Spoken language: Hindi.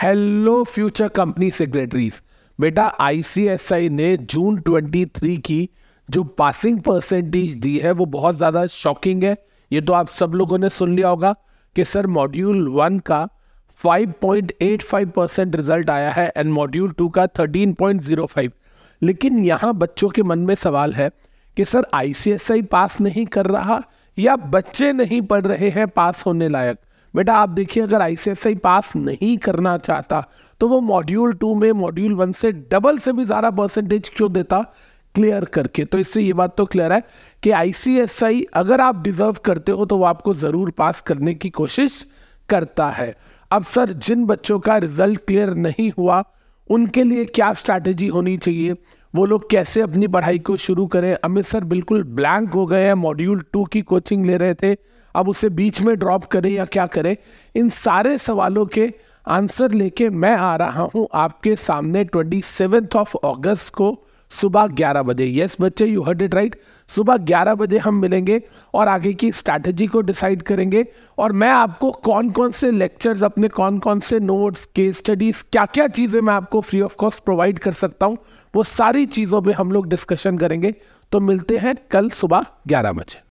हेलो फ्यूचर कंपनी सेक्रेटरीज बेटा आईसीएसआई ने जून 23 की जो पासिंग परसेंटेज दी है वो बहुत ज़्यादा शॉकिंग है ये तो आप सब लोगों ने सुन लिया होगा कि सर मॉड्यूल वन का 5.85 परसेंट रिजल्ट आया है एंड मॉड्यूल टू का 13.05 लेकिन यहाँ बच्चों के मन में सवाल है कि सर आईसीएसआई पास नहीं कर रहा या बच्चे नहीं पढ़ रहे हैं पास होने लायक बेटा आप देखिए अगर आई पास नहीं करना चाहता तो वो मॉड्यूल टू में मॉड्यूल वन से डबल से भी ज़्यादा परसेंटेज क्यों देता क्लियर करके तो इससे ये बात तो क्लियर है कि आई अगर आप डिज़र्व करते हो तो वो आपको ज़रूर पास करने की कोशिश करता है अब सर जिन बच्चों का रिजल्ट क्लियर नहीं हुआ उनके लिए क्या स्ट्रैटेजी होनी चाहिए वो लोग कैसे अपनी पढ़ाई को शुरू करें अमित सर बिल्कुल ब्लैंक हो गए हैं मॉड्यूल टू की कोचिंग ले रहे थे अब उसे बीच में ड्रॉप करें या क्या करें इन सारे सवालों के आंसर लेके मैं आ रहा हूँ आपके सामने ट्वेंटी सेवेंथ ऑफ अगस्त को सुबह ग्यारह बजे यस बच्चे यू हर्ड इट राइट सुबह ग्यारह बजे हम मिलेंगे और आगे की स्ट्रैटेजी को डिसाइड करेंगे और मैं आपको कौन कौन से लेक्चर्स अपने कौन कौन से नोट्स के स्टडीज क्या क्या चीज़ें मैं आपको फ्री ऑफ कॉस्ट प्रोवाइड कर सकता हूँ वो सारी चीज़ों पर हम लोग डिस्कशन करेंगे तो मिलते हैं कल सुबह ग्यारह बजे